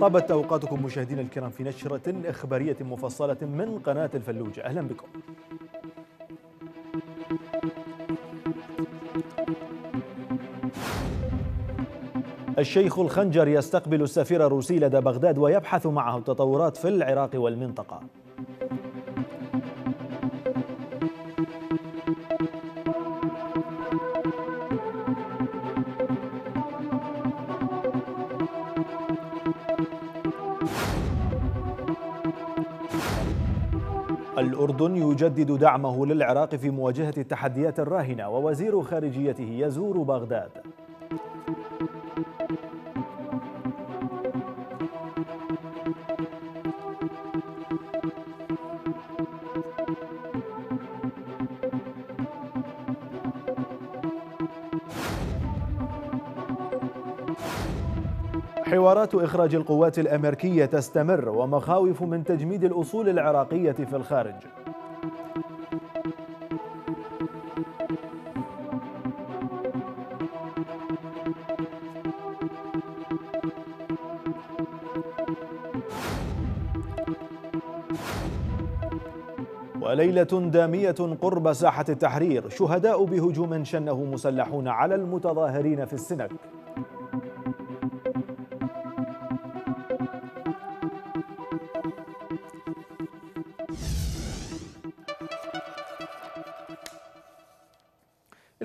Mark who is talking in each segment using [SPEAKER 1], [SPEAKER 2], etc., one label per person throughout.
[SPEAKER 1] طابت أوقاتكم مشاهدينا الكرام في نشرة إخبارية مفصلة من قناة الفلوجة أهلا بكم الشيخ الخنجر يستقبل السفير الروسي لدى بغداد ويبحث معه التطورات في العراق والمنطقة الأردن يجدد دعمه للعراق في مواجهة التحديات الراهنة ووزير خارجيته يزور بغداد حوارات إخراج القوات الأمريكية تستمر ومخاوف من تجميد الأصول العراقية في الخارج وليلة دامية قرب ساحة التحرير شهداء بهجوم شنه مسلحون على المتظاهرين في السنك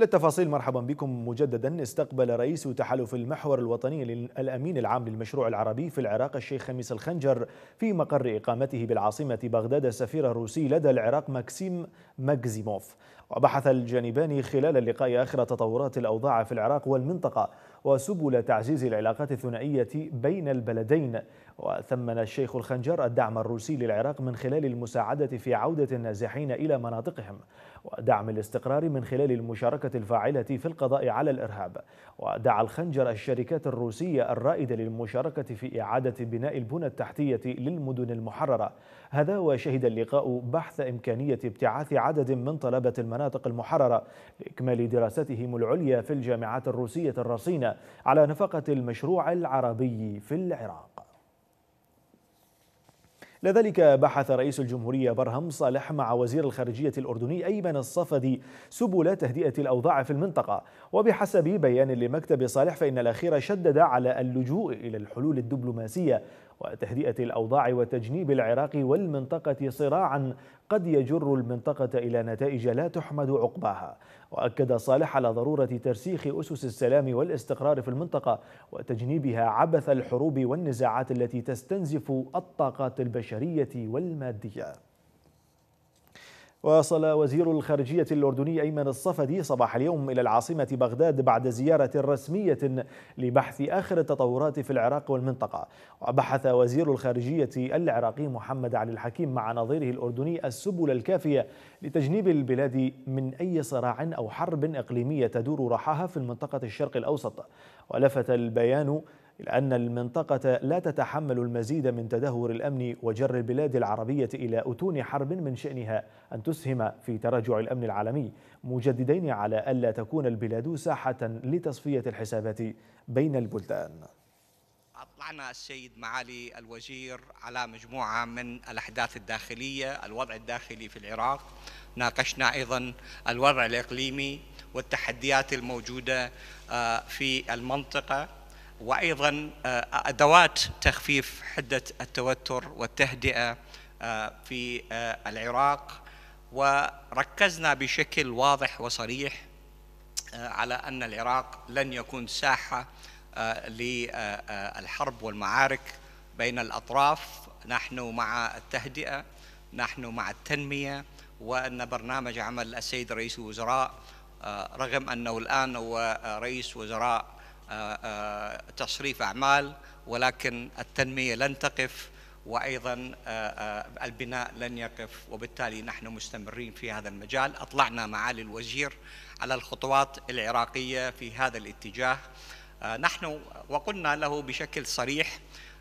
[SPEAKER 1] للتفاصيل مرحبا بكم مجددا استقبل رئيس تحالف المحور الوطني الأمين العام للمشروع العربي في العراق الشيخ خميس الخنجر في مقر إقامته بالعاصمة بغداد السفير الروسي لدى العراق ماكسيم ماكزيموف وبحث الجانبان خلال اللقاء آخر تطورات الأوضاع في العراق والمنطقة وسبل تعزيز العلاقات الثنائية بين البلدين وثمن الشيخ الخنجر الدعم الروسي للعراق من خلال المساعدة في عودة النازحين إلى مناطقهم ودعم الاستقرار من خلال المشاركة الفاعلة في القضاء على الإرهاب ودعا الخنجر الشركات الروسية الرائدة للمشاركة في إعادة بناء البنى التحتية للمدن المحررة هذا وشهد اللقاء بحث إمكانية ابتعاث عدد من طلبة المناطق المحررة لإكمال دراستهم العليا في الجامعات الروسية الرصينة على نفقة المشروع العربي في العراق لذلك بحث رئيس الجمهورية برهم صالح مع وزير الخارجية الأردني أيمن الصفدي سبل تهدئة الأوضاع في المنطقة وبحسب بيان لمكتب صالح فإن الأخير شدد على اللجوء إلى الحلول الدبلوماسية وتهدئة الأوضاع وتجنيب العراق والمنطقة صراعا قد يجر المنطقة إلى نتائج لا تحمد عقباها وأكد صالح على ضرورة ترسيخ أسس السلام والاستقرار في المنطقة وتجنيبها عبث الحروب والنزاعات التي تستنزف الطاقات البشرية والمادية وصل وزير الخارجية الأردني أيمن الصفدي صباح اليوم إلى العاصمة بغداد بعد زيارة رسمية لبحث آخر التطورات في العراق والمنطقة وبحث وزير الخارجية العراقي محمد علي الحكيم مع نظيره الأردني السبل الكافية لتجنيب البلاد من أي صراع أو حرب إقليمية تدور رحاها في المنطقة الشرق الأوسط ولفت البيان إلا أن المنطقة لا تتحمل المزيد من تدهور الأمن وجر البلاد العربية إلى أتون حرب من شأنها أن تسهم في تراجع الأمن العالمي مجددين على ألا تكون البلاد ساحة لتصفية الحسابات بين البلدان
[SPEAKER 2] أطلعنا السيد معالي الوزير على مجموعة من الأحداث الداخلية الوضع الداخلي في العراق ناقشنا أيضا الوضع الإقليمي والتحديات الموجودة آه، في المنطقة وايضا آه، ادوات تخفيف حده التوتر والتهدئه آه، في آه، العراق وركزنا بشكل واضح وصريح على ان العراق لن يكون ساحه للحرب والمعارك بين الاطراف نحن مع التهدئه نحن مع التنميه وان برنامج عمل السيد رئيس الوزراء رغم انه الان هو رئيس وزراء آه، آه، تشريف أعمال ولكن التنمية لن تقف وأيضا آه، البناء لن يقف وبالتالي نحن مستمرين في هذا المجال أطلعنا معالي الوزير على الخطوات العراقية في هذا الاتجاه نحن وقلنا له بشكل صريح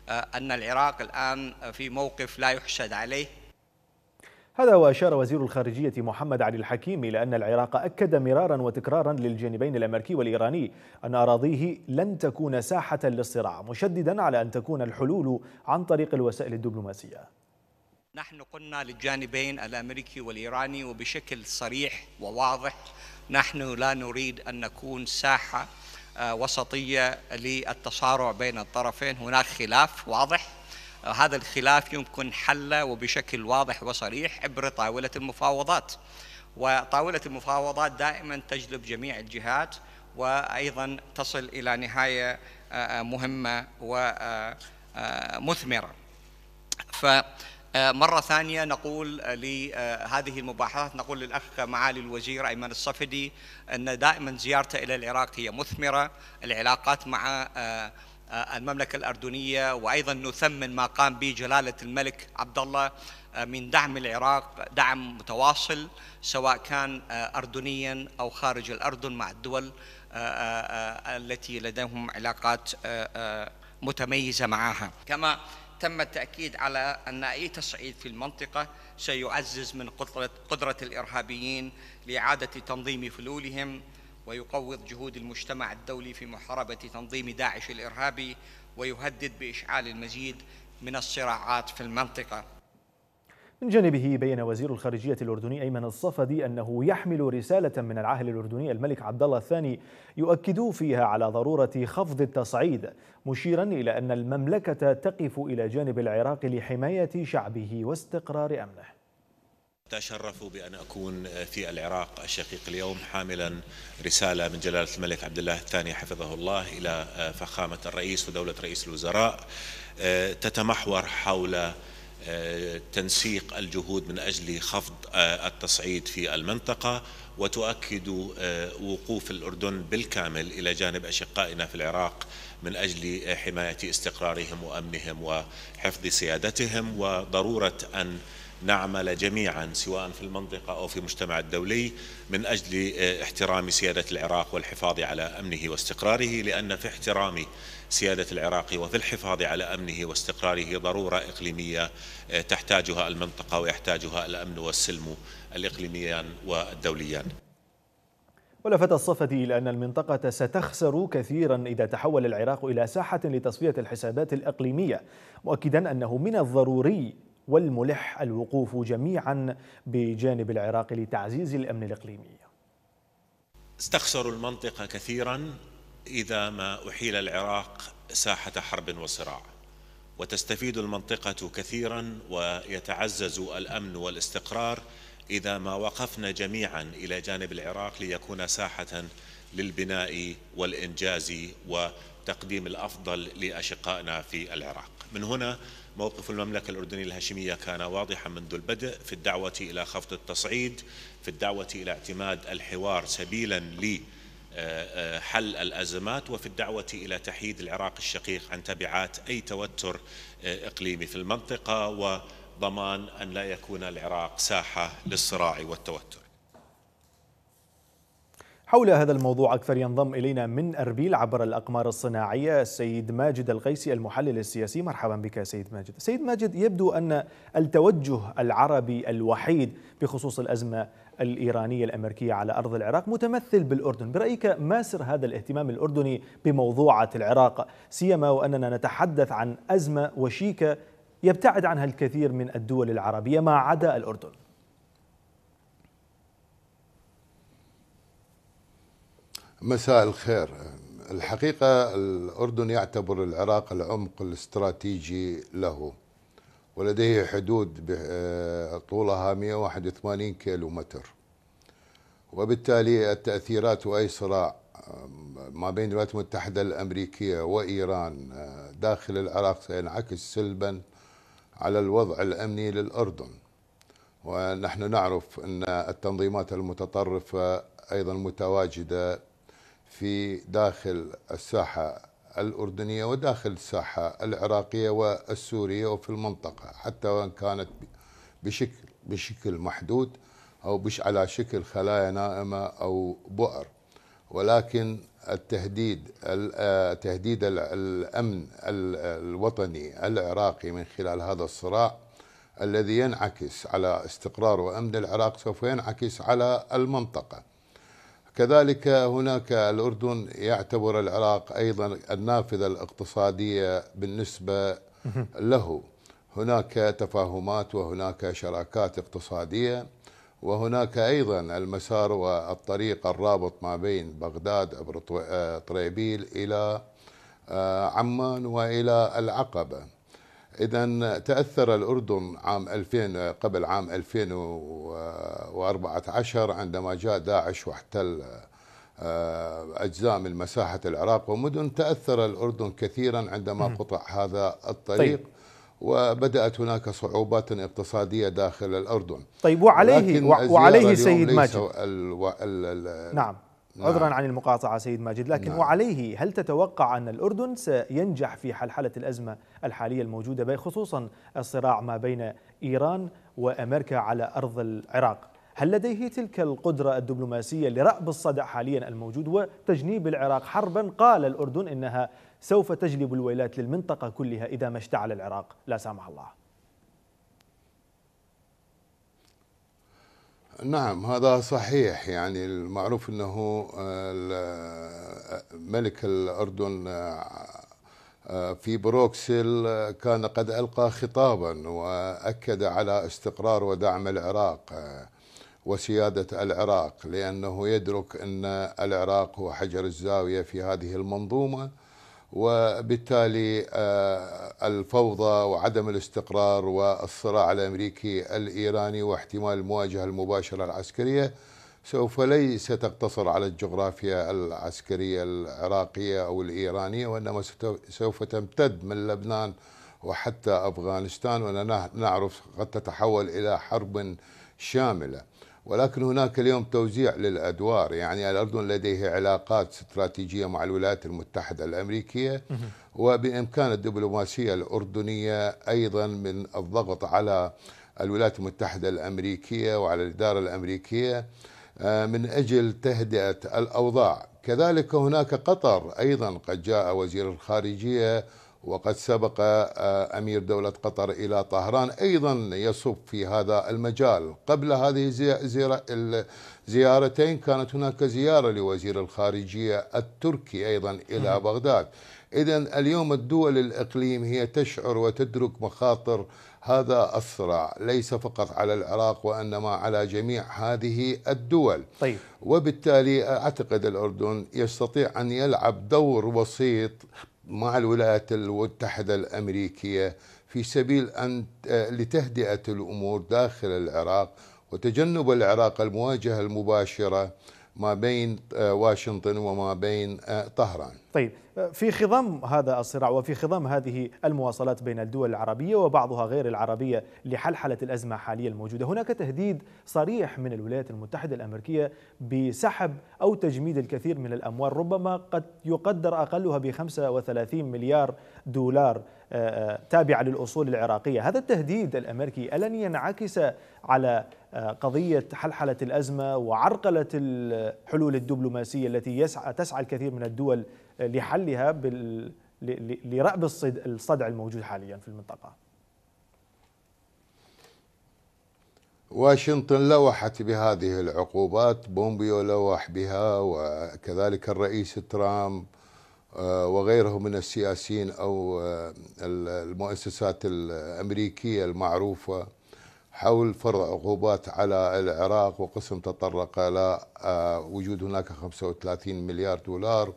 [SPEAKER 2] أن العراق الآن في موقف لا يحسد عليه
[SPEAKER 1] هذا وأشار وزير الخارجية محمد علي الحكيم إلى أن العراق أكد مرارا وتكرارا للجانبين الأمريكي والإيراني أن أراضيه لن تكون ساحة للصراع مشددا على أن تكون الحلول عن طريق الوسائل الدبلوماسية
[SPEAKER 2] نحن قلنا للجانبين الأمريكي والإيراني وبشكل صريح وواضح نحن لا نريد أن نكون ساحة آه، وسطية للتصارع بين الطرفين هناك خلاف واضح هذا الخلاف يمكن حله وبشكل واضح وصريح عبر طاولة المفاوضات وطاولة المفاوضات دائما تجلب جميع الجهات وأيضا تصل إلى نهاية آه، آه، مهمة ومثمرة آه، فمرة ثانية نقول لهذه المباحثات نقول للأخ معالي الوزير أيمن الصفدي أن دائما زيارته إلى العراق هي مثمرة العلاقات مع آه، المملكة الأردنية وأيضا نثمن ما قام به جلالة الملك عبد الله آه، من دعم العراق دعم متواصل سواء كان آه، أردنيا أو خارج الأردن مع الدول التي لديهم علاقات متميزة معها كما تم التأكيد على أن أي تصعيد في المنطقة سيعزز من قدرة الإرهابيين لإعادة تنظيم فلولهم ويقوض جهود المجتمع الدولي في محاربة تنظيم داعش الإرهابي ويهدد بإشعال المزيد من الصراعات في المنطقة
[SPEAKER 1] من جانبه بين وزير الخارجية الأردني أيمن الصفدي أنه يحمل رسالة من العاهل الأردني الملك عبد الله الثاني يؤكد فيها على ضرورة خفض التصعيد مشيرا إلى أن المملكة تقف إلى جانب العراق لحماية شعبه واستقرار أمنه
[SPEAKER 3] أتشرف بأن أكون في العراق الشقيق اليوم حاملا رسالة من جلالة الملك عبد الله الثاني حفظه الله إلى آه، فخامة الرئيس ودولة رئيس الوزراء آه، تتمحور حول آه، تنسيق الجهود من أجل خفض التصعيد في المنطقة وتؤكد وقوف الأردن بالكامل إلى جانب أشقائنا في العراق من أجل حماية استقرارهم وأمنهم وحفظ سيادتهم وضرورة أن نعمل جميعا سواء في المنطقة أو في المجتمع الدولي من أجل آه، احترام سيادة العراق والحفاظ على أمنه واستقراره لأن في احترام سيادة العراق وفي الحفاظ على أمنه واستقراره ضرورة إقليمية آه، تحتاجها المنطقة ويحتاجها الأمن والسلم الإقليميان والدوليان
[SPEAKER 1] ولفت الصفدي إلى أن المنطقة ستخسر كثيرا إذا تحول العراق إلى ساحة لتصفية الحسابات الإقليمية مؤكدا أنه من الضروري والملح الوقوف جميعا بجانب العراق لتعزيز الأمن الإقليمي
[SPEAKER 3] استخسروا المنطقة كثيرا إذا ما أحيل العراق ساحة حرب وصراع وتستفيد المنطقة كثيرا ويتعزز الأمن والاستقرار إذا ما وقفنا جميعا إلى جانب العراق ليكون ساحة للبناء والإنجاز وتقديم الأفضل لأشقائنا في العراق من هنا موقف المملكة الأردنية الهاشمية كان واضحا منذ البدء في الدعوة إلى خفض التصعيد في الدعوة إلى اعتماد الحوار سبيلا لحل آه، آه، الأزمات وفي الدعوة إلى تحييد العراق الشقيق عن تبعات أي توتر آه، إقليمي في المنطقة وضمان أن لا يكون العراق ساحة للصراع والتوتر
[SPEAKER 1] حول هذا الموضوع أكثر ينضم إلينا من أربيل عبر الأقمار الصناعية السيد ماجد القيسي المحلل السياسي مرحبا بك سيد ماجد سيد ماجد يبدو أن التوجه العربي الوحيد بخصوص الأزمة الإيرانية الأمريكية على أرض العراق متمثل بالأردن برأيك ما سر هذا الاهتمام الأردني بموضوعة العراق سيما وأننا نتحدث عن أزمة وشيكة يبتعد عنها الكثير من الدول العربية ما عدا الأردن
[SPEAKER 4] مساء الخير الحقيقة الأردن يعتبر العراق العمق الاستراتيجي له ولديه حدود آه، طولها 181 كيلو متر وبالتالي التأثيرات وأي صراع ما بين الولايات المتحدة الأمريكية وإيران آه، داخل العراق سينعكس سلبا على الوضع الأمني للأردن ونحن نعرف أن التنظيمات المتطرفة أيضا متواجدة في داخل الساحة الأردنية وداخل الساحة العراقية والسورية وفي المنطقة حتى وإن كانت بشكل بشكل محدود أو بش على شكل خلايا نائمة أو بؤر ولكن التهديد آه، تهديد الأمن الوطني العراقي من خلال هذا الصراع الذي ينعكس على استقرار وأمن العراق سوف ينعكس على المنطقة كذلك هناك الأردن يعتبر العراق أيضا النافذة الاقتصادية بالنسبة له هناك تفاهمات وهناك شراكات اقتصادية وهناك أيضا المسار والطريق الرابط ما بين بغداد عبر آه، طريبيل إلى آه، عمان وإلى العقبة إذا تأثر الأردن عام 2000 قبل عام 2014 عندما جاء داعش واحتل آه، أجزاء من مساحة العراق ومدن تأثر الأردن كثيرا عندما قطع هذا الطريق طيب. وبدأت هناك صعوبات اقتصادية داخل الأردن طيب وعليه وعليه سيد ماجد الو... ال... ال... نعم
[SPEAKER 1] نعم. عذرا عن المقاطعة سيد ماجد لكن نعم. وعليه هل تتوقع أن الأردن سينجح في حلحلة الأزمة الحالية الموجودة خصوصا الصراع ما بين إيران وأمريكا على أرض العراق هل لديه تلك القدرة الدبلوماسية لرأب الصدع حاليا الموجود وتجنيب العراق حربا قال الأردن إنها سوف تجلب الويلات للمنطقة كلها إذا ما اشتعل العراق لا سامح الله
[SPEAKER 4] نعم هذا صحيح يعني المعروف انه آه، آه، ملك الاردن آه، في بروكسل كان قد القى خطابا واكد على استقرار ودعم العراق وسياده العراق لانه يدرك ان العراق هو حجر الزاويه في هذه المنظومه وبالتالي آه، الفوضى وعدم الاستقرار والصراع الامريكي الايراني واحتمال المواجهه المباشره العسكريه سوف ليس تقتصر على الجغرافيا العسكريه العراقيه او الايرانيه وانما سوف تمتد من لبنان وحتى افغانستان ونحن نعرف قد تتحول الى حرب شامله ولكن هناك اليوم توزيع للادوار يعني الاردن لديه علاقات استراتيجيه مع الولايات المتحده الامريكيه وبامكان الدبلوماسيه الاردنيه ايضا من الضغط على الولايات المتحده الامريكيه وعلى الاداره الامريكيه آه، من اجل تهدئه الاوضاع كذلك هناك قطر ايضا قد جاء وزير الخارجيه وقد سبق آه، امير دوله قطر الى طهران ايضا يصب في هذا المجال قبل هذه الزيارتين كانت هناك زياره لوزير الخارجيه التركي ايضا الى بغداد اذا اليوم الدول الاقليم هي تشعر وتدرك مخاطر هذا الصراع ليس فقط على العراق وانما على جميع هذه الدول طيب. وبالتالي اعتقد الاردن يستطيع ان يلعب دور بسيط مع الولايات المتحدة الأمريكية في سبيل أن آه، لتهدئة الأمور داخل العراق وتجنب العراق المواجهة المباشرة ما بين آه، واشنطن وما بين آه، طهران طيب في خضم هذا الصراع
[SPEAKER 1] وفي خضم هذه المواصلات بين الدول العربية وبعضها غير العربية لحلحلة الأزمة حاليا الموجودة هناك تهديد صريح من الولايات المتحدة الأمريكية بسحب أو تجميد الكثير من الأموال ربما قد يقدر أقلها ب 35 مليار دولار آه، آه، تابعة للأصول العراقية هذا التهديد الأمريكي ألن ينعكس على آه، قضية حلحلة الأزمة وعرقلة الحلول الدبلوماسية التي يسعى تسعى الكثير من الدول لحلها لرأب الصدع الموجود حاليا في المنطقة
[SPEAKER 4] واشنطن لوحت بهذه العقوبات بومبيو لوح بها وكذلك الرئيس ترامب آه، وغيره من السياسيين أو آه، المؤسسات الأمريكية المعروفة حول فرض عقوبات على العراق وقسم تطرق إلى آه، وجود هناك 35 مليار دولار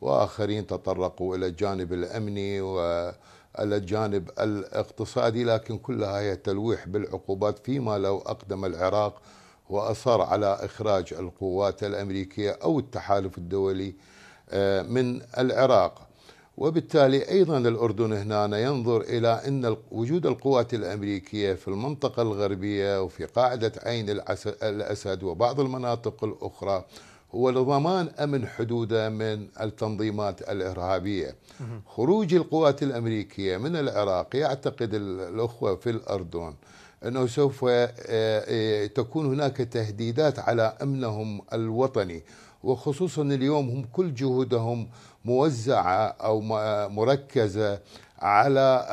[SPEAKER 4] واخرين تطرقوا الى الجانب الامني والى الجانب الاقتصادي لكن كلها هي تلويح بالعقوبات فيما لو اقدم العراق واصر على اخراج القوات الامريكيه او التحالف الدولي آه، من العراق وبالتالي ايضا الاردن هنا ينظر الى ان وجود القوات الامريكيه في المنطقه الغربيه وفي قاعده عين الاسد وبعض المناطق الاخرى ولضمان أمن حدوده من التنظيمات الإرهابية خروج القوات الأمريكية من العراق يعتقد الأخوة في الأردن أنه سوف آه، آه، تكون هناك تهديدات على أمنهم الوطني وخصوصا اليوم هم كل جهودهم موزعة أو آه، مركزة على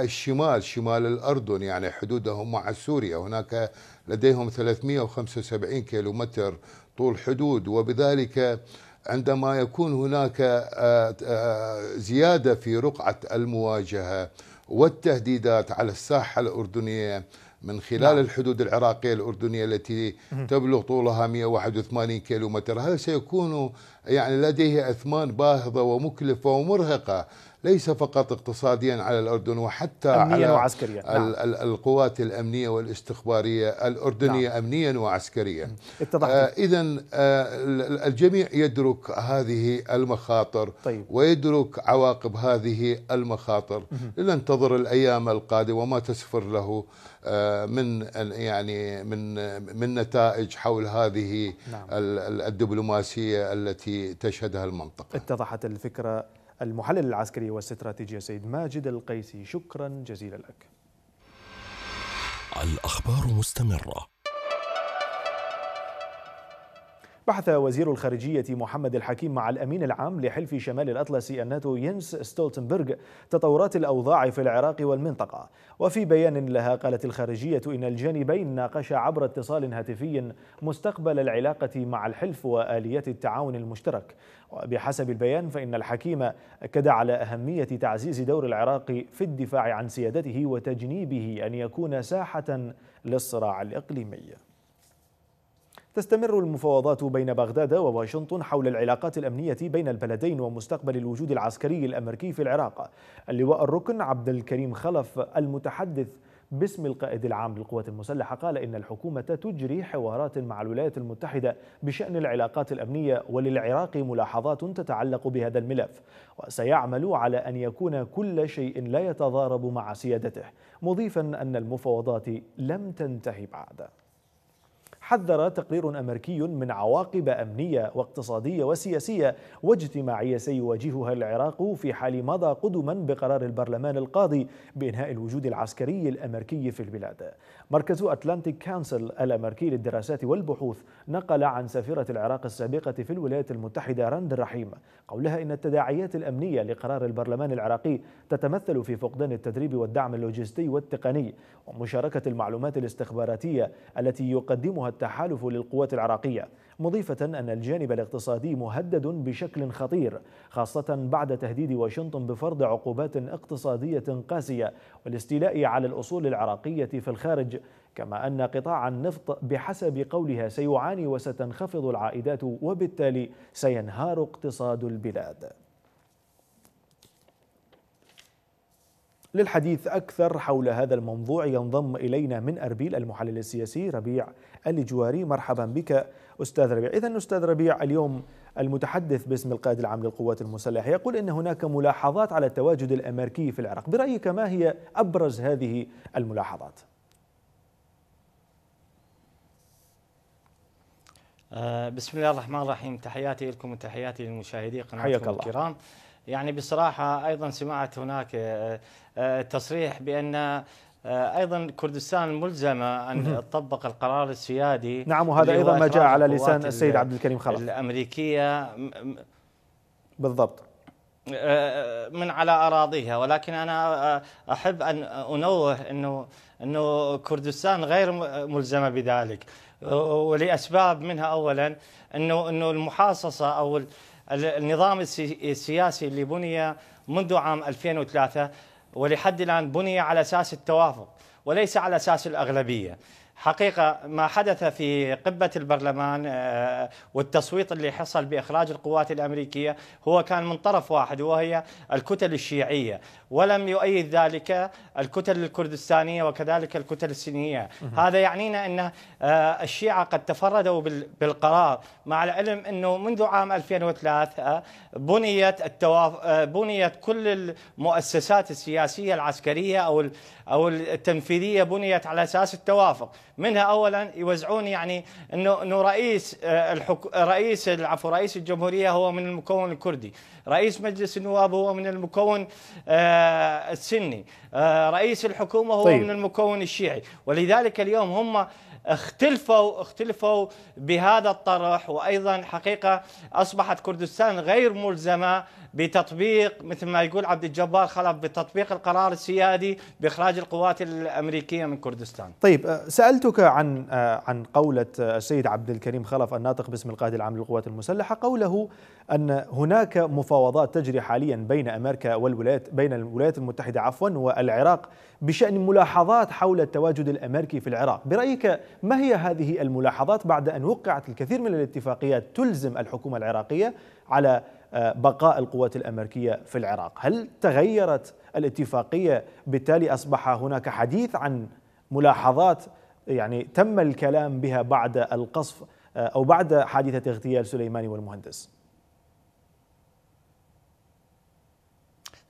[SPEAKER 4] الشمال شمال الأردن يعني حدودهم مع سوريا هناك لديهم 375 كيلومتر طول حدود وبذلك عندما يكون هناك آه، آه، زياده في رقعه المواجهه والتهديدات على الساحه الاردنيه من خلال نعم. الحدود العراقيه الاردنيه التي تبلغ طولها 181 كيلومتر هذا سيكون يعني لديه اثمان باهظه ومكلفه ومرهقه ليس فقط اقتصاديا على الأردن وحتى أمنيا على وعسكريا نعم. القوات الأمنية والاستخبارية الأردنية نعم. أمنيا وعسكريا اتضحت. آه إذا آه الجميع يدرك هذه المخاطر طيب. ويدرك عواقب هذه المخاطر لننتظر الأيام القادمة وما تسفر له آه، من يعني من من نتائج حول هذه نعم. الدبلوماسيه التي تشهدها المنطقه.
[SPEAKER 1] اتضحت الفكره المحلل العسكري والاستراتيجي سيد ماجد القيسي شكرا جزيلا لك الأخبار مستمرة بحث وزير الخارجية محمد الحكيم مع الأمين العام لحلف شمال الأطلسي الناتو ينس ستولتنبرغ تطورات الأوضاع في العراق والمنطقة وفي بيان لها قالت الخارجية إن الجانبين ناقشا عبر اتصال هاتفي مستقبل العلاقة مع الحلف وآليات التعاون المشترك وبحسب البيان فإن الحكيم أكد على أهمية تعزيز دور العراق في الدفاع عن سيادته وتجنيبه أن يكون ساحة للصراع الإقليمي تستمر المفاوضات بين بغداد وواشنطن حول العلاقات الأمنية بين البلدين ومستقبل الوجود العسكري الأمريكي في العراق اللواء الركن عبد الكريم خلف المتحدث باسم القائد العام للقوات المسلحة قال إن الحكومة تجري حوارات مع الولايات المتحدة بشأن العلاقات الأمنية وللعراق ملاحظات تتعلق بهذا الملف وسيعمل على أن يكون كل شيء لا يتضارب مع سيادته مضيفا أن المفاوضات لم تنتهي بعد حذر تقرير أمريكي من عواقب أمنية واقتصادية وسياسية واجتماعية سيواجهها العراق في حال مضى قدما بقرار البرلمان القاضي بإنهاء الوجود العسكري الأمريكي في البلاد مركز أتلانتيك كانسل الأمريكي للدراسات والبحوث نقل عن سفيرة العراق السابقة في الولايات المتحدة رند الرحيم قولها إن التداعيات الأمنية لقرار البرلمان العراقي تتمثل في فقدان التدريب والدعم اللوجستي والتقني ومشاركة المعلومات الاستخباراتية التي يقدمها التحالف للقوات العراقية مضيفة أن الجانب الاقتصادي مهدد بشكل خطير خاصة بعد تهديد واشنطن بفرض عقوبات اقتصادية قاسية والاستيلاء على الأصول العراقية في الخارج كما أن قطاع النفط بحسب قولها سيعاني وستنخفض العائدات وبالتالي سينهار اقتصاد البلاد للحديث أكثر حول هذا الموضوع ينضم إلينا من أربيل المحلل السياسي ربيع الجواري مرحبا بك أستاذ ربيع إذا أستاذ ربيع اليوم المتحدث باسم القائد العام للقوات المسلحة يقول أن هناك ملاحظات على التواجد الأمريكي في العراق برأيك ما هي أبرز هذه الملاحظات؟
[SPEAKER 5] آه، بسم الله الرحمن الرحيم تحياتي لكم وتحياتي للمشاهدين قناتكم الكرام الله. يعني بصراحة أيضا سمعت هناك آه، آه، تصريح بأن آه، ايضا كردستان ملزمه ان تطبق القرار السيادي نعم وهذا ايضا ما جاء على لسان السيد عبد الكريم خلف الامريكيه بالضبط آه، من على اراضيها ولكن انا آه، احب ان انوه انه انه كردستان غير ملزمه بذلك ولاسباب منها اولا انه انه المحاصصه او النظام السياسي اللي بني منذ عام 2003 ولحد الآن بني على أساس التوافق وليس على أساس الأغلبية حقيقة ما حدث في قبة البرلمان آه، والتصويت اللي حصل بإخراج القوات الأمريكية هو كان من طرف واحد وهي الكتل الشيعية ولم يؤيد ذلك الكتل الكردستانية وكذلك الكتل السنية هذا يعنينا أن آه، الشيعة قد تفردوا بالقرار مع العلم أنه منذ عام 2003 آه، بنيت التواف... بنيت كل المؤسسات السياسية العسكرية أو أو التنفيذية بنيت على أساس التوافق منها اولا يوزعون يعني انه انه رئيس آه، الحك... رئيس العفو رئيس الجمهوريه هو من المكون الكردي، رئيس مجلس النواب هو من المكون آه، السني، آه، رئيس الحكومه هو طيب. من المكون الشيعي، ولذلك اليوم هم اختلفوا اختلفوا بهذا الطرح وايضا حقيقه اصبحت كردستان غير ملزمه بتطبيق مثل ما يقول عبد الجبار خلف بتطبيق القرار السيادي باخراج القوات الامريكيه من كردستان.
[SPEAKER 1] طيب آه، سالتك عن آه، عن قوله آه، السيد عبد الكريم خلف الناطق باسم القائد العام للقوات المسلحه قوله ان هناك مفاوضات تجري حاليا بين امريكا والولايات بين الولايات المتحده عفوا والعراق بشان ملاحظات حول التواجد الامريكي في العراق، برايك ما هي هذه الملاحظات بعد ان وقعت الكثير من الاتفاقيات تلزم الحكومه العراقيه على بقاء القوات الامريكيه في العراق، هل تغيرت الاتفاقيه بالتالي اصبح هناك حديث عن ملاحظات يعني تم الكلام بها بعد القصف آه، او بعد حادثه اغتيال سليماني والمهندس؟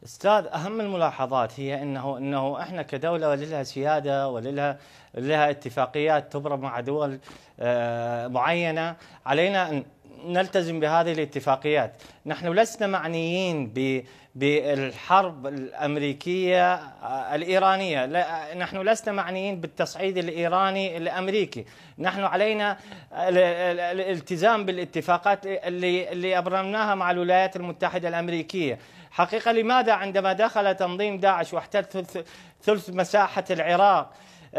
[SPEAKER 1] استاذ
[SPEAKER 5] اهم الملاحظات هي انه انه احنا كدوله ولها سياده ولها لها اتفاقيات تبرم مع دول آه، معينه علينا ان نلتزم بهذه الاتفاقيات نحن لسنا معنيين بالحرب الأمريكية الإيرانية نحن لسنا معنيين بالتصعيد الإيراني الأمريكي نحن علينا الالتزام بالاتفاقات اللي, اللي أبرمناها مع الولايات المتحدة الأمريكية حقيقة لماذا عندما دخل تنظيم داعش واحتل ثلث مساحة العراق آه،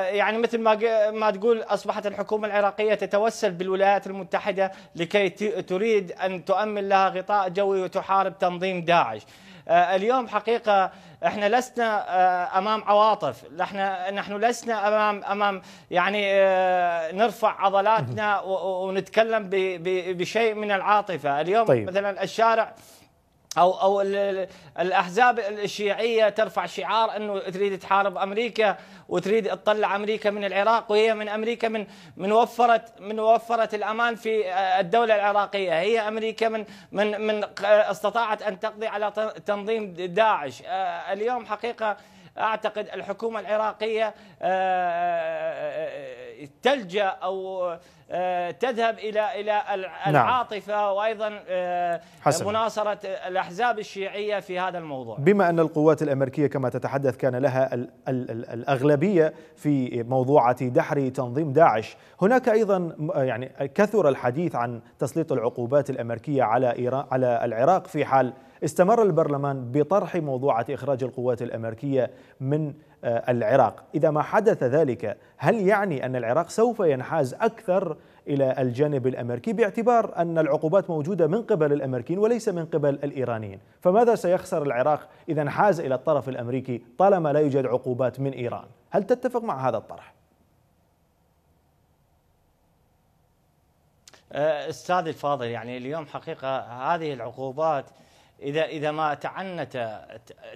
[SPEAKER 5] آه، يعني مثل ما ما تقول اصبحت الحكومه العراقيه تتوسل بالولايات المتحده لكي تريد ان تؤمن لها غطاء جوي وتحارب تنظيم داعش. آه، اليوم حقيقه احنا لسنا امام عواطف، احنا نحن لسنا امام امام يعني نرفع عضلاتنا ونتكلم بشيء من العاطفه، اليوم طيب. مثلا الشارع او او الاحزاب الشيعيه ترفع شعار انه تريد تحارب امريكا وتريد تطلع امريكا من العراق وهي من امريكا من من وفرت من وفرت الامان في الدوله العراقيه، هي امريكا من من من استطاعت ان تقضي على تنظيم داعش، آه، اليوم حقيقه أعتقد الحكومة العراقية آه، آه، آه، تلجأ أو تذهب إلى إلى نعم. العاطفة وأيضا مناصرة الأحزاب الشيعية في هذا الموضوع بما
[SPEAKER 1] أن القوات الأمريكية كما تتحدث كان لها الأغلبية في موضوعة دحر تنظيم داعش هناك أيضا يعني كثر الحديث عن تسليط العقوبات الأمريكية على إيران على العراق في حال استمر البرلمان بطرح موضوعة إخراج القوات الأمريكية من آه، العراق إذا ما حدث ذلك هل يعني أن العراق سوف ينحاز أكثر إلى الجانب الأمريكي باعتبار أن العقوبات موجودة من قبل الأمريكيين وليس من قبل الإيرانيين فماذا سيخسر العراق إذا انحاز إلى الطرف الأمريكي طالما لا يوجد عقوبات من إيران هل تتفق مع هذا الطرح؟
[SPEAKER 5] آه، استاذي الفاضل يعني اليوم حقيقه هذه العقوبات اذا اذا ما تعنت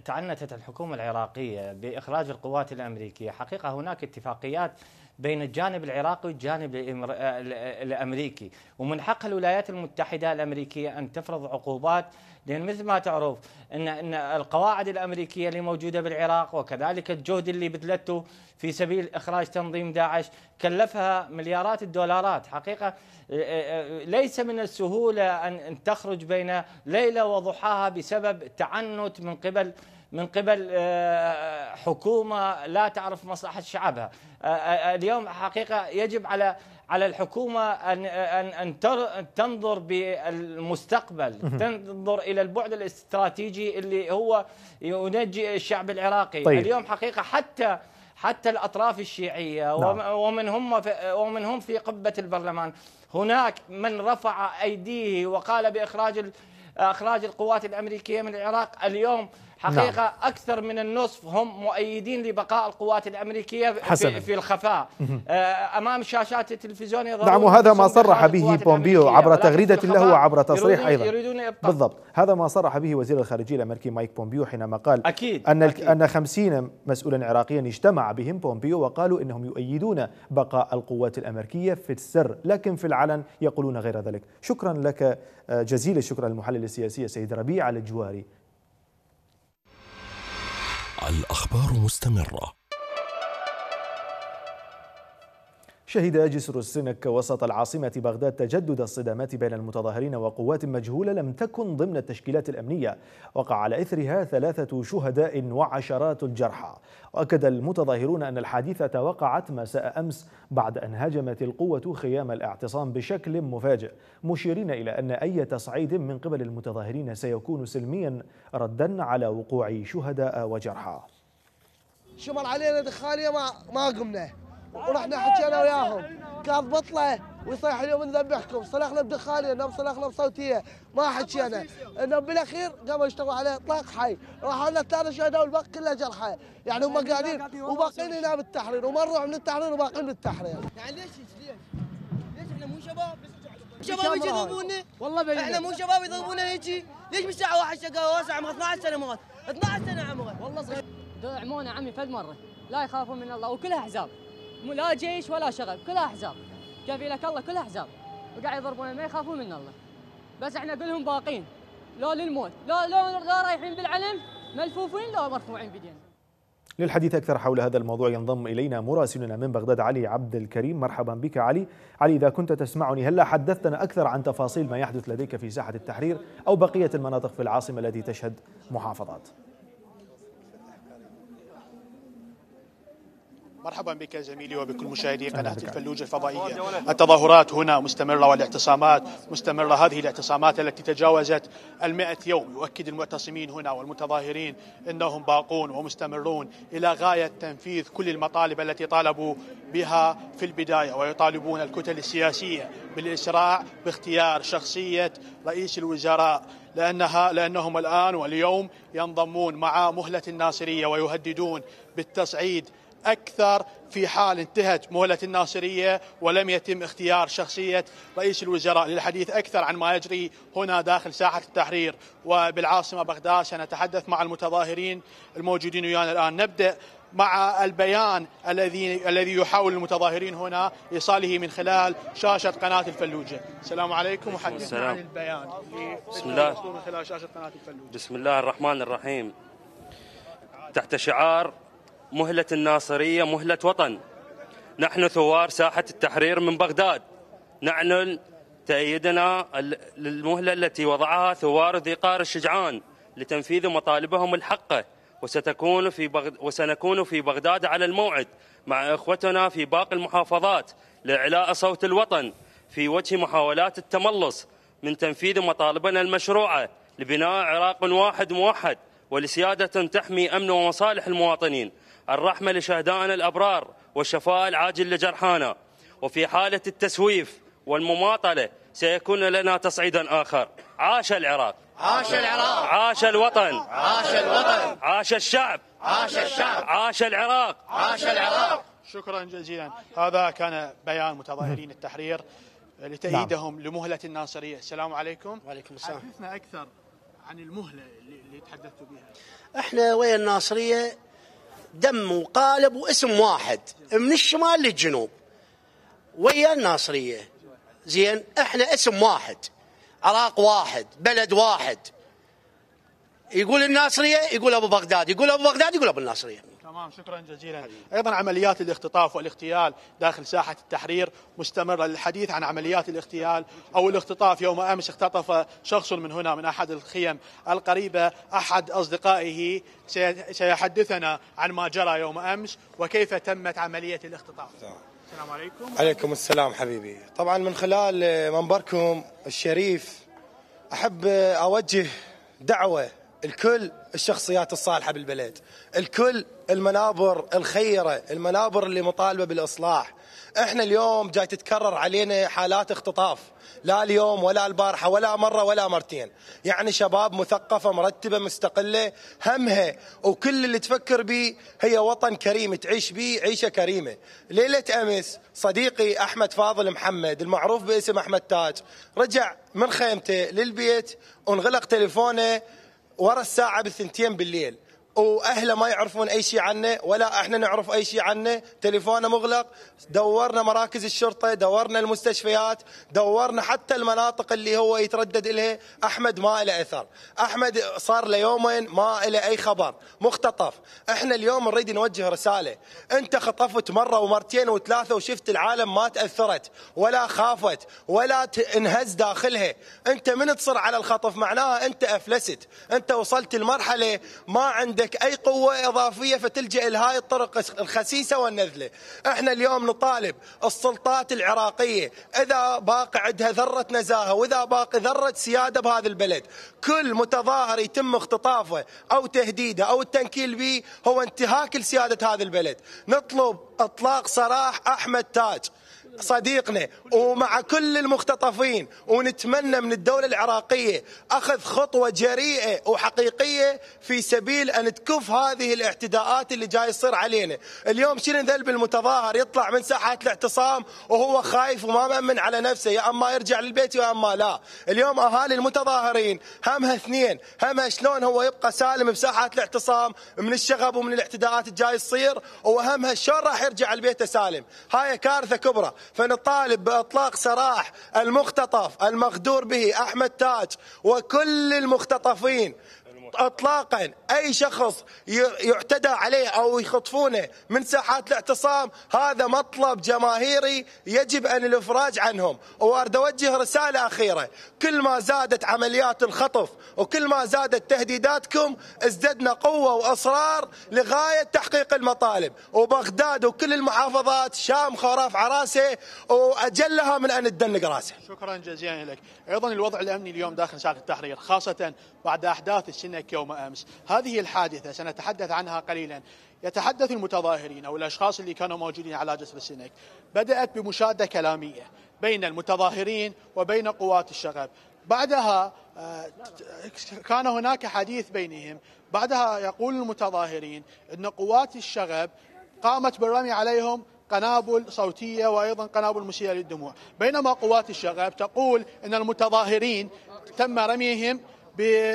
[SPEAKER 5] تعنتت الحكومه العراقيه باخراج القوات الامريكيه، حقيقه هناك اتفاقيات بين الجانب العراقي والجانب آه، آه، الامريكي ومن حق الولايات المتحده الامريكيه ان تفرض عقوبات لان مثل ما تعرف ان ان القواعد الامريكيه اللي موجوده بالعراق وكذلك الجهد اللي بذلته في سبيل اخراج تنظيم داعش كلفها مليارات الدولارات حقيقه آه، ليس من السهوله ان تخرج بين ليله وضحاها بسبب تعنت من قبل من قبل آه، آه، حكومه لا تعرف مصلحه شعبها آه، اليوم حقيقه يجب على على الحكومه ان ان ان تنظر بالمستقبل تنظر الى البعد الاستراتيجي اللي هو ينجي الشعب العراقي طيب. اليوم حقيقه حتى حتى الاطراف الشيعيه نعم. ومن هم ومن هم في قبه البرلمان هناك من رفع ايديه وقال باخراج اخراج القوات الامريكيه من العراق اليوم نعم. حقيقة نعم. أكثر من النصف هم مؤيدين لبقاء القوات الأمريكية حسنا. في, الخفاء آه، أمام شاشات التلفزيون نعم وهذا ما صرح به بومبيو عبر تغريدة له وعبر تصريح أيضا يريدون إبطاء
[SPEAKER 1] بالضبط هذا ما صرح به وزير الخارجية الأمريكي مايك بومبيو حينما قال أكيد أن أكيد. أن 50 مسؤولا عراقيا اجتمع بهم بومبيو وقالوا إنهم يؤيدون بقاء القوات الأمريكية في السر لكن في العلن يقولون غير ذلك شكرا لك آه، جزيل الشكر للمحلل السياسي سيد ربيع الجواري الأخبار مستمرة شهد جسر السنك وسط العاصمة بغداد تجدد الصدامات بين المتظاهرين وقوات مجهولة لم تكن ضمن التشكيلات الأمنية وقع على إثرها ثلاثة شهداء وعشرات الجرحى وأكد المتظاهرون أن الحادثة وقعت مساء أمس بعد أن هاجمت القوة خيام الاعتصام بشكل مفاجئ مشيرين إلى أن أي تصعيد من قبل المتظاهرين سيكون سلميا ردا على وقوع شهداء وجرحى
[SPEAKER 6] شمر علينا دخالية ما, ما قمنا ورحنا حكينا وياهم كان بطله ويصيح اليوم نذبحكم صرخنا بدخاننا نعم صرخنا بصوتيه ما حكينا انهم بالاخير قاموا يشتغلوا عليه اطلاق حي راح لنا الثاني شهداء والباقي كله جرحى يعني هم يعني قاعدين وباقيين هنا بالتحرير ومروا من التحرير وباقيين بالتحرير
[SPEAKER 7] يعني ليش ليش؟ ليش احنا مو شباب شباب يجي يضربونا والله بينا. احنا مو شباب يضربونا هيجي
[SPEAKER 6] ليش من ساعه واحد شقاوه واسع عمره 12 سنه مات 12
[SPEAKER 7] سنه عمره والله صغير دعمونا عمي فد مره لا يخافون من الله وكلها احزاب مو لا جيش ولا شغب كلها احزاب كفيلك الله كلها احزاب وقاعد يضربون ما يخافون من الله بس احنا كلهم باقين لا للموت لا لا, لا رايحين بالعلم ملفوفين لا مرفوعين بدين
[SPEAKER 1] للحديث أكثر حول هذا الموضوع ينضم إلينا مراسلنا من بغداد علي عبد الكريم مرحبا بك علي علي إذا كنت تسمعني هلا حدثتنا أكثر عن تفاصيل ما يحدث لديك في ساحة التحرير أو بقية المناطق في العاصمة التي تشهد محافظات
[SPEAKER 8] مرحبا بك زميلي وبكل مشاهدي قناة الفلوجة الفضائية التظاهرات هنا مستمرة والاعتصامات مستمرة هذه الاعتصامات التي تجاوزت المائة يوم يؤكد المعتصمين هنا والمتظاهرين أنهم باقون ومستمرون إلى غاية تنفيذ كل المطالب التي طالبوا بها في البداية ويطالبون الكتل السياسية بالإسراع باختيار شخصية رئيس الوزراء لأنها لأنهم الآن واليوم ينضمون مع مهلة الناصرية ويهددون بالتصعيد أكثر في حال انتهت مهلة الناصرية ولم يتم اختيار شخصية رئيس الوزراء للحديث أكثر عن ما يجري هنا داخل ساحة التحرير وبالعاصمة بغداد سنتحدث مع المتظاهرين الموجودين ويانا الآن نبدأ مع البيان الذي الذي يحاول المتظاهرين هنا ايصاله من خلال شاشه قناه الفلوجه. السلام عليكم وحدثنا عن البيان بسم الله من خلال شاشه قناه الفلوجه.
[SPEAKER 7] بسم الله الرحمن الرحيم. تحت شعار مهلة الناصرية مهلة وطن نحن ثوار ساحة التحرير من بغداد نعلن تأييدنا للمهلة التي وضعها ثوار ذي قار الشجعان لتنفيذ مطالبهم الحقة وستكون في بغد وسنكون في بغداد على الموعد مع إخوتنا في باقي المحافظات لإعلاء صوت الوطن في وجه محاولات التملص من تنفيذ مطالبنا المشروعة لبناء عراق واحد موحد ولسيادة تحمي أمن ومصالح المواطنين الرحمة لشهدائنا الأبرار والشفاء العاجل لجرحانا وفي حالة التسويف والمماطلة سيكون لنا تصعيدا آخر عاش العراق
[SPEAKER 8] عاش العراق
[SPEAKER 7] عاش الوطن عاش
[SPEAKER 8] الوطن
[SPEAKER 7] عاش الشعب عاش الشعب عاش العراق عاش
[SPEAKER 4] العراق
[SPEAKER 8] شكرا جزيلا هذا كان بيان متظاهرين التحرير لتأييدهم نعم. لمهلة الناصرية السلام عليكم وعليكم السلام حدثنا أكثر عن المهلة اللي تحدثتوا بها
[SPEAKER 6] احنا ويا الناصرية دم وقالب واسم واحد من الشمال للجنوب ويا الناصرية زين احنا اسم واحد عراق واحد بلد واحد يقول الناصرية يقول أبو
[SPEAKER 8] بغداد يقول أبو بغداد يقول أبو الناصرية تمام شكرا جزيلا أيضا عمليات الاختطاف والاغتيال داخل ساحة التحرير مستمرة للحديث عن عمليات الاغتيال أو الاختطاف يوم أمس اختطف شخص من هنا من أحد الخيم القريبة أحد أصدقائه سيحدثنا عن ما جرى يوم أمس وكيف تمت عملية الاختطاف
[SPEAKER 6] السلام عليكم عليكم السلام حبيبي طبعا من خلال منبركم الشريف أحب أوجه دعوة الكل الشخصيات الصالحة بالبلد الكل المنابر الخيرة المنابر اللي مطالبة بالإصلاح احنا اليوم جاي تتكرر علينا حالات اختطاف لا اليوم ولا البارحة ولا مرة ولا مرتين يعني شباب مثقفة مرتبة مستقلة همها وكل اللي تفكر به هي وطن كريم تعيش به عيشة كريمة ليلة أمس صديقي أحمد فاضل محمد المعروف باسم أحمد تاج رجع من خيمته للبيت وانغلق تليفونه ورا الساعة بالثنتين بالليل واهله ما يعرفون اي شيء عنه ولا احنا نعرف اي شيء عنه تليفونه مغلق دورنا مراكز الشرطه دورنا المستشفيات دورنا حتى المناطق اللي هو يتردد الها احمد ما له اثر احمد صار له يومين ما له اي خبر مختطف احنا اليوم نريد نوجه رساله انت خطفت مره ومرتين وثلاثه وشفت العالم ما تاثرت ولا خافت ولا انهز داخلها انت من تصر على الخطف معناها انت افلست انت وصلت لمرحله ما عندك عندك اي قوه اضافيه فتلجا لهاي الطرق الخسيسه والنذله احنا اليوم نطالب السلطات العراقيه اذا باقي عندها ذره نزاهه واذا باقي ذره سياده بهذا البلد كل متظاهر يتم اختطافه او تهديده او التنكيل به هو انتهاك لسياده هذا البلد نطلب اطلاق سراح احمد تاج صديقنا ومع كل المختطفين ونتمنى من الدولة العراقية أخذ خطوة جريئة وحقيقية في سبيل أن تكف هذه الاعتداءات اللي جاي تصير علينا اليوم شنو ذلب المتظاهر يطلع من ساحة الاعتصام وهو خايف وما مأمن على نفسه يا أما يرجع للبيت يا أما لا اليوم أهالي المتظاهرين همها اثنين همها شلون هو يبقى سالم بساحة الاعتصام من الشغب ومن الاعتداءات الجاي تصير وهمها شلون راح يرجع لبيته سالم هاي كارثة كبرى فنطالب باطلاق سراح المختطف المغدور به احمد تاج وكل المختطفين اطلاقا اي شخص يعتدى عليه او يخطفونه من ساحات الاعتصام هذا مطلب جماهيري يجب ان الافراج عنهم وارد اوجه رساله اخيره كل ما زادت عمليات الخطف وكل ما زادت تهديداتكم ازددنا قوه واصرار لغايه تحقيق المطالب وبغداد وكل المحافظات شام خراف عراسه واجلها من ان تدنق راسه
[SPEAKER 8] شكرا جزيلا لك ايضا الوضع الامني اليوم داخل ساحه التحرير خاصه بعد احداث السنه هناك يوم أمس هذه الحادثة سنتحدث عنها قليلا يتحدث المتظاهرين أو الأشخاص اللي كانوا موجودين على جسر السنك بدأت بمشادة كلامية بين المتظاهرين وبين قوات الشغب بعدها آه، كان هناك حديث بينهم بعدها يقول المتظاهرين أن قوات الشغب قامت بالرمي عليهم قنابل صوتية وأيضا قنابل مسيئة للدموع بينما قوات الشغب تقول أن المتظاهرين تم رميهم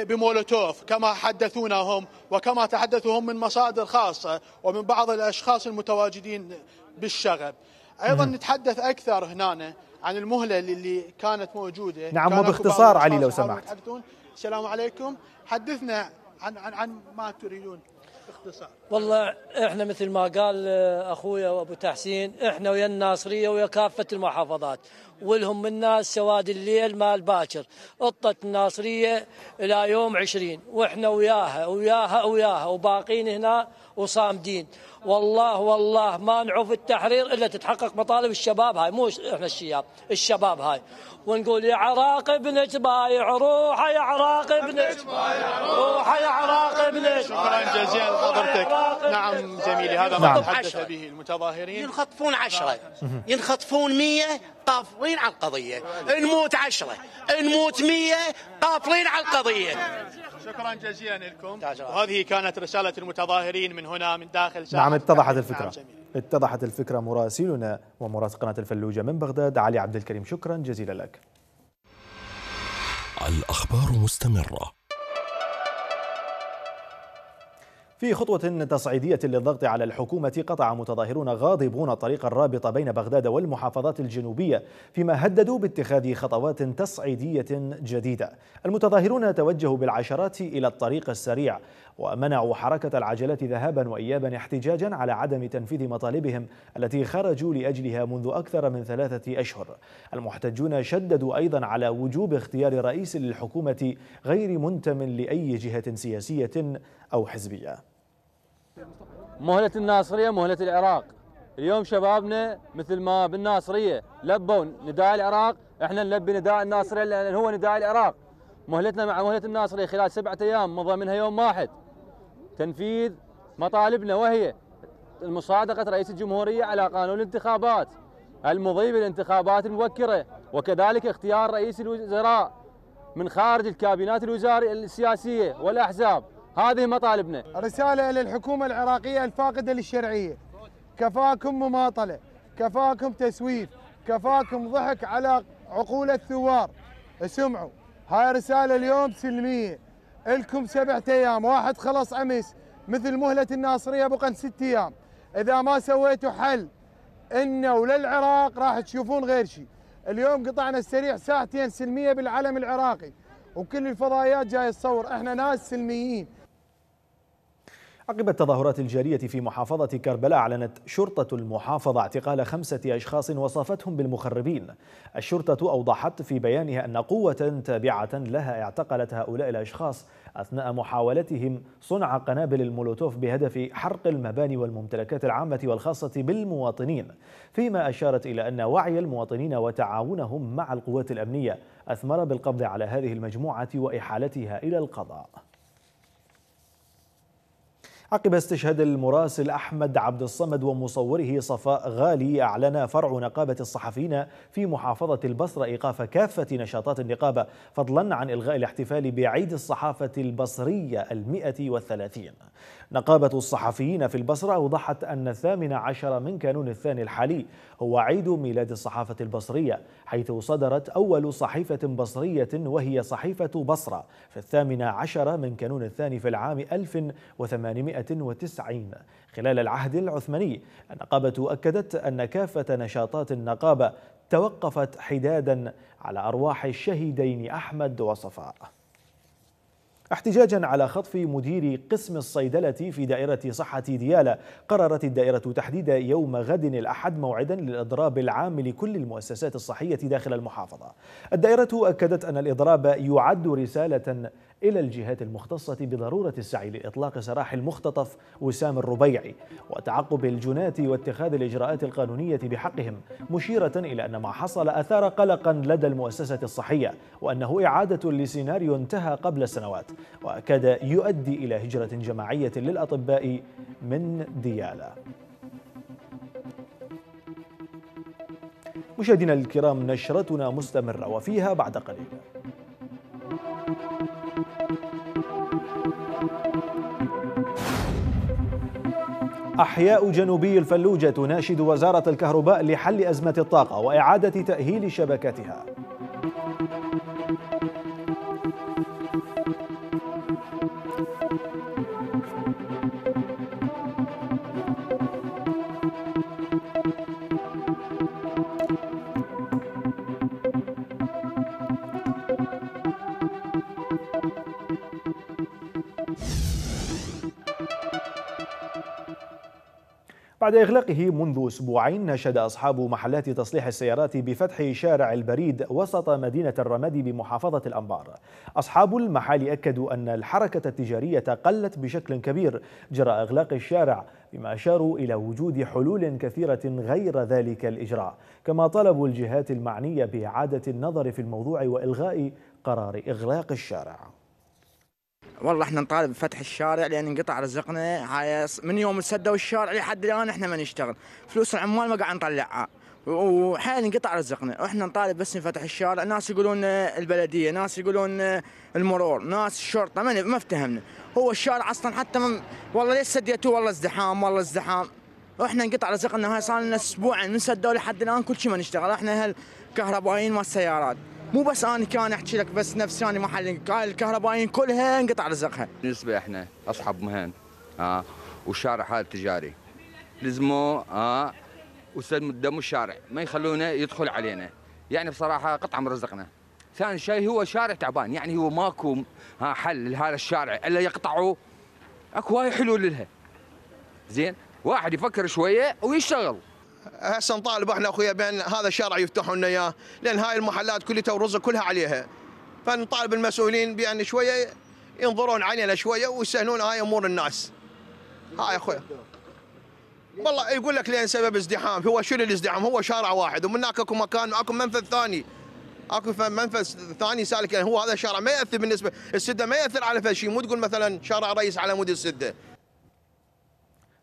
[SPEAKER 8] بمولوتوف كما حدثونا هم وكما تحدثوا هم من مصادر خاصة ومن بعض الأشخاص المتواجدين بالشغب أيضا نتحدث أكثر هنا عن المهلة اللي كانت موجودة نعم وباختصار علي لو سمحت السلام عليكم حدثنا عن, عن, عن ما تريدون
[SPEAKER 4] باختصار
[SPEAKER 7] والله احنا مثل ما قال اخويا وابو تحسين احنا ويا الناصريه ويا كافه المحافظات ولهم ناس سواد الليل مال باكر قطة الناصرية إلى يوم عشرين وإحنا وياها وياها وياها وباقين هنا وصامدين والله والله ما نعوف التحرير إلا تتحقق مطالب الشباب هاي مو إحنا الشياب الشباب هاي ونقول يا عراق ابنك بايع روحه يا عراق ابنك روحه يا عراق ابنك شكرا
[SPEAKER 8] جزيلا لحضرتك نعم جميلي هذا ما تحدث به المتظاهرين ينخطفون عشرة ينخطفون 100 طاف قافلين على القضية نموت عشرة نموت مية قافلين على القضية شكرا جزيلا لكم وهذه كانت رسالة المتظاهرين من هنا من داخل نعم اتضحت
[SPEAKER 1] نعم، الفكرة اتضحت الفكرة مراسلنا ومراسل قناة الفلوجة من بغداد علي عبد الكريم شكرا جزيلا لك الأخبار مستمرة في خطوة تصعيدية للضغط على الحكومة قطع متظاهرون غاضبون الطريق الرابط بين بغداد والمحافظات الجنوبية فيما هددوا باتخاذ خطوات تصعيدية جديدة المتظاهرون توجهوا بالعشرات إلى الطريق السريع ومنعوا حركة العجلات ذهابا وإيابا احتجاجا على عدم تنفيذ مطالبهم التي خرجوا لأجلها منذ أكثر من ثلاثة أشهر المحتجون شددوا أيضا على وجوب اختيار رئيس للحكومة غير منتم لأي جهة سياسية أو حزبية مهلة الناصرية مهلة العراق اليوم شبابنا
[SPEAKER 9] مثل ما بالناصرية لبوا نداء العراق احنا نلبي نداء الناصرية لأن هو نداء العراق مهلتنا مع مهلة الناصرية خلال سبعة أيام مضى منها يوم واحد تنفيذ مطالبنا وهي المصادقة رئيس الجمهورية على قانون الانتخابات المضي بالانتخابات المبكرة وكذلك اختيار رئيس الوزراء من خارج الكابينات الوزارية السياسية والأحزاب هذه مطالبنا
[SPEAKER 6] رسالة إلى الحكومة العراقية الفاقدة للشرعية كفاكم مماطلة كفاكم تسويف كفاكم ضحك على عقول الثوار اسمعوا هاي رسالة اليوم سلمية الكم سبعة أيام واحد خلص أمس مثل مهلة الناصرية بقى ست أيام إذا ما سويتوا حل إنه وللعراق راح تشوفون غير شيء اليوم قطعنا السريع ساعتين سلمية بالعلم العراقي وكل الفضائيات جاي تصور احنا ناس سلميين
[SPEAKER 1] عقب التظاهرات الجارية في محافظة كربلاء أعلنت شرطة المحافظة اعتقال خمسة أشخاص وصفتهم بالمخربين الشرطة أوضحت في بيانها أن قوة تابعة لها اعتقلت هؤلاء الأشخاص أثناء محاولتهم صنع قنابل المولوتوف بهدف حرق المباني والممتلكات العامة والخاصة بالمواطنين فيما أشارت إلى أن وعي المواطنين وتعاونهم مع القوات الأمنية أثمر بالقبض على هذه المجموعة وإحالتها إلى القضاء عقب استشهاد المراسل أحمد عبد الصمد ومصوره صفاء غالي أعلن فرع نقابة الصحفيين في محافظة البصرة إيقاف كافة نشاطات النقابة فضلا عن إلغاء الاحتفال بعيد الصحافة البصرية المئة والثلاثين نقابة الصحفيين في البصرة أوضحت أن الثامن عشر من كانون الثاني الحالي هو عيد ميلاد الصحافة البصرية حيث صدرت أول صحيفة بصرية وهي صحيفة بصرة في الثامن عشر من كانون الثاني في العام 1890 خلال العهد العثماني النقابة أكدت أن كافة نشاطات النقابة توقفت حدادا على أرواح الشهيدين أحمد وصفاء احتجاجا على خطف مدير قسم الصيدلة في دائرة صحة ديالى قررت الدائرة تحديد يوم غد الأحد موعدا للإضراب العام لكل المؤسسات الصحية داخل المحافظة الدائرة أكدت أن الإضراب يعد رسالة إلى الجهات المختصة بضرورة السعي لإطلاق سراح المختطف وسام الربيعي وتعقب الجناة واتخاذ الإجراءات القانونية بحقهم مشيرة إلى أن ما حصل أثار قلقا لدى المؤسسة الصحية وأنه إعادة لسيناريو انتهى قبل سنوات وأكد يؤدي إلى هجرة جماعية للأطباء من ديالى مشاهدينا الكرام نشرتنا مستمرة وفيها بعد قليل أحياء جنوبي الفلوجة تناشد وزارة الكهرباء لحل أزمة الطاقة وإعادة تأهيل شبكتها بعد إغلاقه منذ أسبوعين نشد أصحاب محلات تصليح السيارات بفتح شارع البريد وسط مدينة الرمادي بمحافظة الأنبار أصحاب المحال أكدوا أن الحركة التجارية قلت بشكل كبير جراء إغلاق الشارع بما أشاروا إلى وجود حلول كثيرة غير ذلك الإجراء كما طلبوا الجهات المعنية بإعادة النظر في الموضوع وإلغاء قرار إغلاق الشارع
[SPEAKER 5] والله احنا نطالب بفتح الشارع لان انقطع رزقنا هاي من يوم سدوا الشارع لحد الان احنا ما نشتغل فلوس العمال ما قاعد نطلعها وحال انقطع رزقنا احنا نطالب بس نفتح الشارع ناس يقولون البلديه ناس يقولون المرور ناس الشرطه ما ما افتهمنا هو الشارع اصلا حتى من والله ليش سديتوه والله ازدحام والله ازدحام احنا انقطع رزقنا هاي صار لنا اسبوعين من سدوا لحد الان كل شيء ما نشتغل احنا هالكهربائيين والسيارات مو بس انا كان احكي لك بس
[SPEAKER 7] نفسي يعني انا ما حل الكهربائيين كلها انقطع رزقها بالنسبه احنا اصحاب مهن اه والشارع هذا تجاري لزموا اه وسلموا الدم الشارع ما يخلونا يدخل علينا يعني بصراحه قطعه من رزقنا ثاني شيء هو شارع تعبان يعني هو ماكو ها آه، حل لهذا الشارع الا يقطعوا اكو هاي حلول
[SPEAKER 6] لها زين واحد يفكر شويه ويشتغل هسه نطالب احنا اخويا بان هذا الشارع يفتحوا لنا اياه لان هاي المحلات كلها ورزق كلها عليها فنطالب المسؤولين بان شويه ينظرون علينا شويه ويسهلون هاي امور الناس هاي اخويا والله يقول لك لان سبب ازدحام هو شنو الازدحام هو شارع واحد ومن هناك اكو مكان اكو منفذ ثاني اكو منفذ ثاني سالك يعني هو هذا الشارع ما ياثر بالنسبه السده ما ياثر على فشي شيء مو تقول مثلا شارع رئيس على مود السده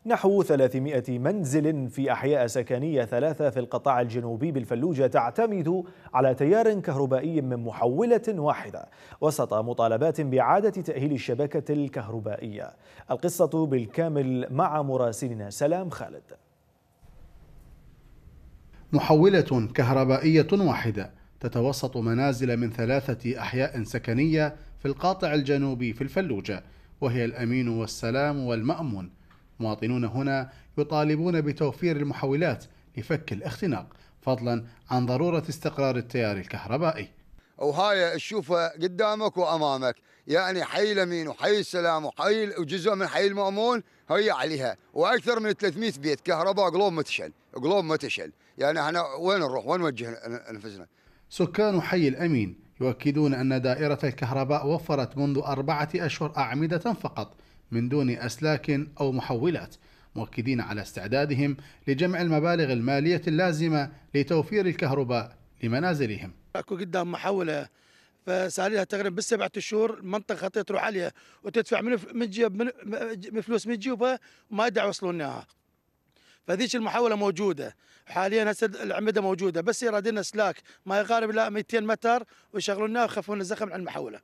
[SPEAKER 1] نحو 300 منزل في أحياء سكنية ثلاثة في القطاع الجنوبي بالفلوجة تعتمد على تيار كهربائي من محولة واحدة وسط مطالبات بإعادة تأهيل الشبكة الكهربائية القصة بالكامل مع مراسلنا سلام خالد
[SPEAKER 10] محولة كهربائية واحدة تتوسط منازل من ثلاثة أحياء سكنية في القاطع الجنوبي في الفلوجة وهي الأمين والسلام والمأمون مواطنون هنا يطالبون بتوفير المحولات لفك الاختناق فضلا عن ضرورة استقرار التيار الكهربائي
[SPEAKER 4] وهاي تشوفها قدامك وامامك يعني حي الأمين وحي السلام وحي وجزء من حي المامون هي عليها واكثر من 300 بيت كهرباء قلوب متشل قلوب متشل يعني احنا وين نروح وين نوجه انفسنا
[SPEAKER 10] سكان حي الامين يؤكدون ان دائره الكهرباء وفرت منذ اربعه اشهر اعمده فقط من دون أسلاك أو محولات مؤكدين على استعدادهم لجمع المبالغ المالية اللازمة لتوفير الكهرباء لمنازلهم
[SPEAKER 6] أكو قدام محولة فساليها تقريبا بالسبعة شهور المنطقة خطية تروح عليها وتدفع من من جيب من, فلوس من جيبها وما يدعوا يوصلون لها فذيك المحاولة موجودة حاليا هسه الأعمدة موجودة بس يرادين سلاك ما يقارب الا 200 متر ويشغلونها ويخفون الزخم عن المحاولة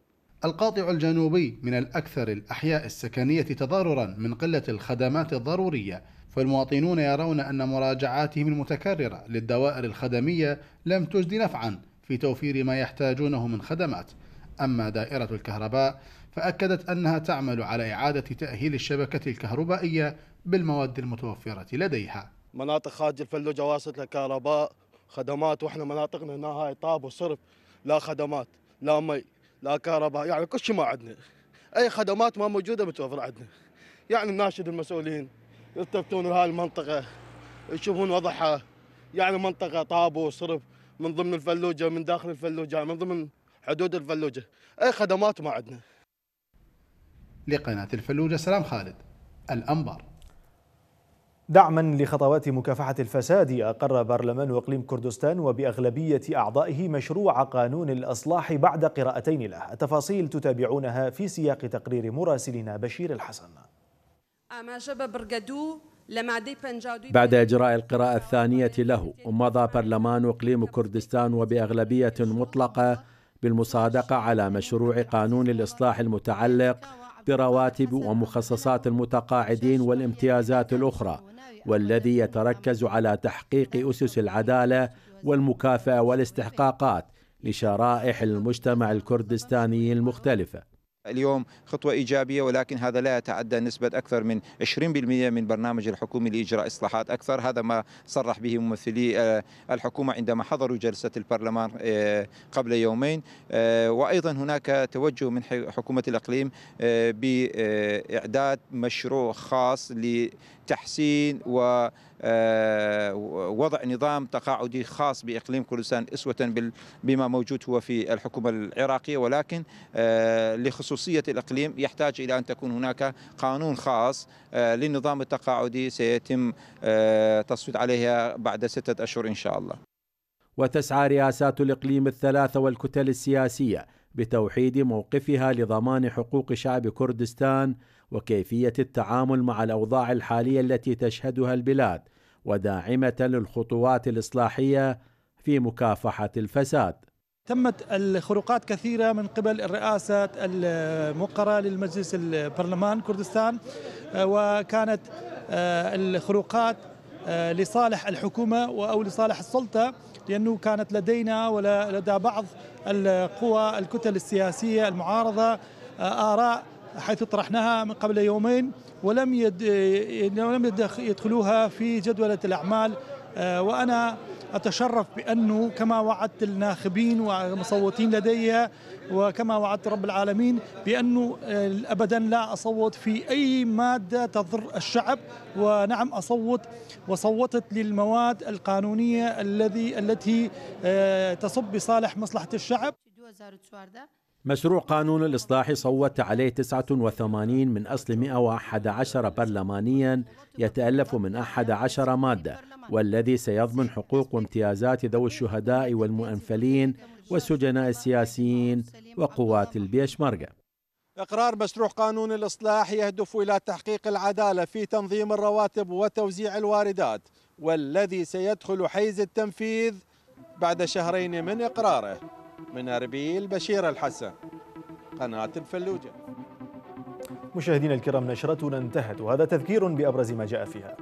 [SPEAKER 10] القاطع الجنوبي من الأكثر الأحياء السكنية تضررا من قلة الخدمات الضرورية فالمواطنون يرون أن مراجعاتهم المتكررة للدوائر الخدمية لم تجد نفعا في توفير ما يحتاجونه من خدمات أما دائرة الكهرباء فأكدت أنها تعمل على إعادة تأهيل الشبكة الكهربائية بالمواد المتوفرة لديها
[SPEAKER 8] مناطق خارج الفلوجة واصلة الكهرباء خدمات وإحنا مناطقنا هنا هاي طاب وصرف لا خدمات لا مي لا كهرباء يعني كل شيء ما عندنا اي خدمات ما موجوده متوفره عندنا يعني ناشد المسؤولين يلتفتون لهاي المنطقه يشوفون وضعها يعني منطقه طابو وصرف من ضمن الفلوجه من داخل الفلوجه من ضمن حدود الفلوجه اي خدمات ما عندنا
[SPEAKER 10] لقناه الفلوجه سلام خالد
[SPEAKER 1] الانبار دعما لخطوات مكافحة الفساد أقر برلمان إقليم كردستان وبأغلبية أعضائه مشروع قانون الأصلاح بعد قراءتين له التفاصيل تتابعونها في سياق تقرير مراسلنا بشير الحسن بعد إجراء القراءة الثانية له مضى
[SPEAKER 9] برلمان إقليم كردستان وبأغلبية مطلقة بالمصادقة على مشروع قانون الإصلاح المتعلق برواتب ومخصصات المتقاعدين والامتيازات الأخرى والذي يتركز على تحقيق اسس العداله والمكافاه والاستحقاقات لشرائح المجتمع الكردستاني المختلفه
[SPEAKER 2] اليوم خطوة إيجابية ولكن هذا لا يتعدى نسبة أكثر من 20% من برنامج الحكومي لإجراء إصلاحات أكثر هذا ما صرح به ممثلي آه، الحكومة عندما حضروا جلسة البرلمان آه، قبل يومين آه، وأيضا هناك توجه من حكومة الأقليم بإعداد مشروع خاص لتحسين و آه، وضع نظام تقاعدي خاص باقليم كردستان اسوه بما موجود هو في الحكومه العراقيه ولكن آه، لخصوصيه الاقليم يحتاج الى ان تكون هناك قانون خاص آه، للنظام التقاعدي سيتم التصويت عليها بعد سته اشهر ان شاء الله.
[SPEAKER 9] وتسعى رئاسات الاقليم الثلاثه والكتل السياسيه بتوحيد موقفها لضمان حقوق شعب كردستان وكيفيه التعامل مع الاوضاع الحاليه التي تشهدها البلاد وداعمه للخطوات الاصلاحيه في مكافحه الفساد
[SPEAKER 8] تمت الخروقات كثيرة من قبل الرئاسة الموقرة للمجلس البرلمان كردستان آه، وكانت آه، الخروقات آه، لصالح الحكومة أو لصالح السلطة لأنه كانت لدينا ولدى بعض القوى الكتل السياسية المعارضة آراء حيث طرحناها من قبل يومين ولم لم ولم يدخلوها في جدولة الأعمال آه، وأنا أتشرف بأنه كما وعدت الناخبين ومصوتين لدي وكما وعدت رب العالمين بأنه آه، أبدا لا أصوت في أي مادة تضر الشعب ونعم أصوت وصوتت للمواد القانونية الذي التي آه، تصب بصالح مصلحة الشعب
[SPEAKER 9] مشروع قانون الإصلاح صوت عليه 89 من أصل 111 برلمانيا يتألف من 11 مادة والذي سيضمن حقوق وامتيازات ذوي الشهداء والمؤنفلين والسجناء السياسيين وقوات البيشمركة إقرار مشروع قانون الإصلاح يهدف إلى تحقيق العدالة في تنظيم الرواتب وتوزيع الواردات والذي سيدخل حيز التنفيذ بعد شهرين من إقراره من اربيل بشير الحسن قناه الفلوجه
[SPEAKER 1] مشاهدينا الكرام نشرتنا انتهت وهذا تذكير بابرز ما جاء فيها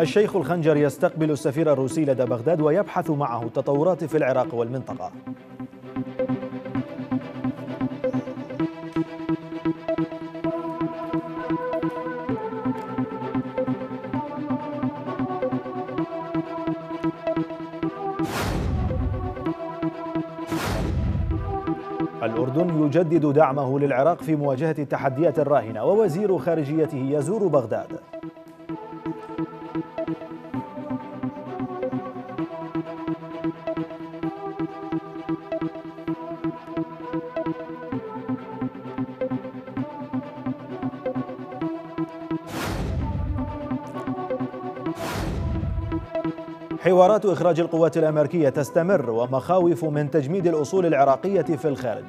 [SPEAKER 1] الشيخ الخنجر يستقبل السفير الروسي لدى بغداد ويبحث معه التطورات في العراق والمنطقه الأردن يجدد دعمه للعراق في مواجهة التحديات الراهنة ووزير خارجيته يزور بغداد حوارات إخراج القوات الأمريكية تستمر ومخاوف من تجميد الأصول العراقية في الخارج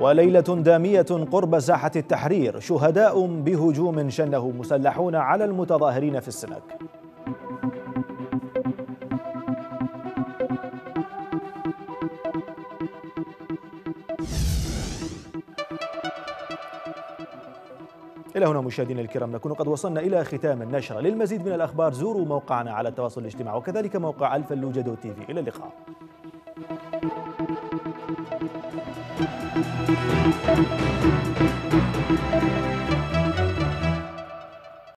[SPEAKER 1] وليلة دامية قرب ساحة التحرير شهداء بهجوم شنه مسلحون على المتظاهرين في السنك إلى هنا مشاهدينا الكرام نكون قد وصلنا إلى ختام النشرة للمزيد من الأخبار زوروا موقعنا على التواصل الاجتماعي وكذلك موقع الفلوجة دوت تي في إلى اللقاء